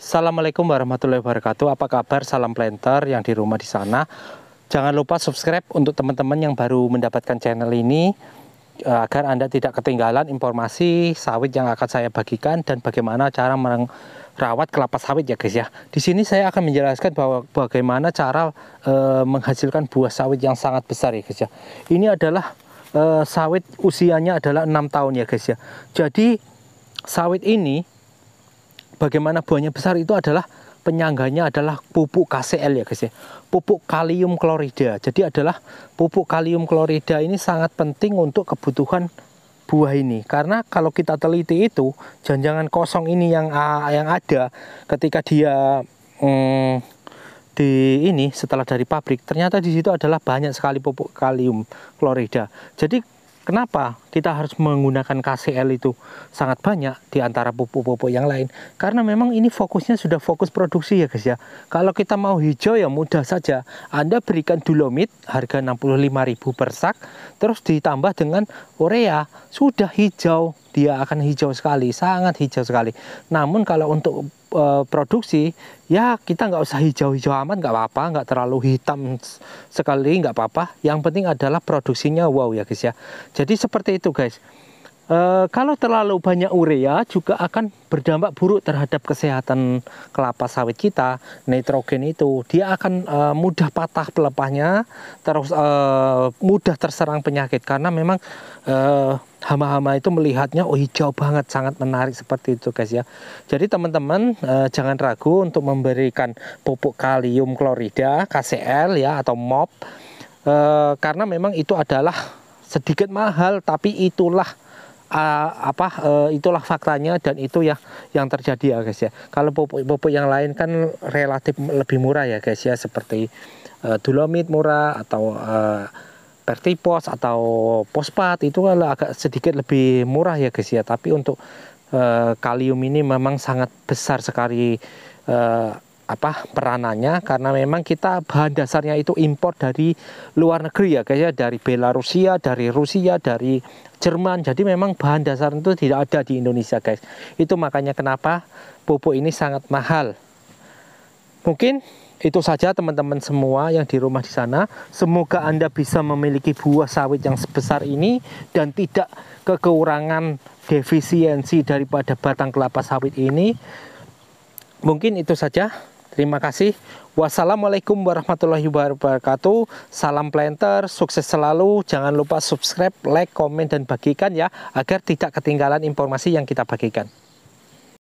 Assalamualaikum warahmatullahi wabarakatuh. Apa kabar salam planter yang di rumah di sana? Jangan lupa subscribe untuk teman-teman yang baru mendapatkan channel ini eh, agar Anda tidak ketinggalan informasi sawit yang akan saya bagikan dan bagaimana cara merawat kelapa sawit ya guys ya. Di sini saya akan menjelaskan bahwa bagaimana cara e, menghasilkan buah sawit yang sangat besar ya guys ya. Ini adalah e, sawit usianya adalah 6 tahun ya guys ya. Jadi sawit ini bagaimana buahnya besar itu adalah penyangganya adalah pupuk KCl ya guys ya. Pupuk kalium klorida. Jadi adalah pupuk kalium klorida ini sangat penting untuk kebutuhan buah ini karena kalau kita teliti itu janjangan kosong ini yang yang ada ketika dia hmm, di ini setelah dari pabrik ternyata di situ adalah banyak sekali pupuk kalium klorida. Jadi Kenapa kita harus menggunakan KCL itu sangat banyak di antara pupuk-pupuk yang lain? Karena memang ini fokusnya sudah fokus produksi ya guys ya. Kalau kita mau hijau ya mudah saja. Anda berikan dolomit harga 65.000 per sak, terus ditambah dengan urea, sudah hijau dia akan hijau sekali, sangat hijau sekali. Namun kalau untuk e, produksi, ya kita nggak usah hijau-hijau amat, nggak apa-apa, nggak terlalu hitam sekali, nggak apa-apa. Yang penting adalah produksinya wow ya guys ya. Jadi seperti itu guys. E, kalau terlalu banyak urea juga akan berdampak buruk terhadap kesehatan kelapa sawit kita. Nitrogen itu dia akan e, mudah patah pelepahnya, terus e, mudah terserang penyakit karena memang hama-hama itu melihatnya oh hijau banget sangat menarik seperti itu guys ya. Jadi teman-teman eh, jangan ragu untuk memberikan pupuk kalium klorida KCL ya atau MOP eh, karena memang itu adalah sedikit mahal tapi itulah uh, apa uh, itulah faktanya dan itu ya yang terjadi ya guys ya. Kalau pupuk-pupuk yang lain kan relatif lebih murah ya guys ya seperti uh, eh, dolomit murah atau uh, pertipos atau pospat itu kan agak sedikit lebih murah ya guys ya. Tapi untuk uh, kalium ini memang sangat besar sekali uh, apa peranannya karena memang kita bahan dasarnya itu impor dari luar negeri ya guys ya dari Belarusia, dari Rusia, dari Jerman. Jadi memang bahan dasar itu tidak ada di Indonesia guys. Itu makanya kenapa pupuk ini sangat mahal. Mungkin itu saja teman-teman semua yang di rumah di sana. Semoga Anda bisa memiliki buah sawit yang sebesar ini dan tidak kekurangan defisiensi daripada batang kelapa sawit ini. Mungkin itu saja Terima kasih. Wassalamualaikum warahmatullahi wabarakatuh. Salam planter, sukses selalu. Jangan lupa subscribe, like, komen, dan bagikan ya, agar tidak ketinggalan informasi yang kita bagikan.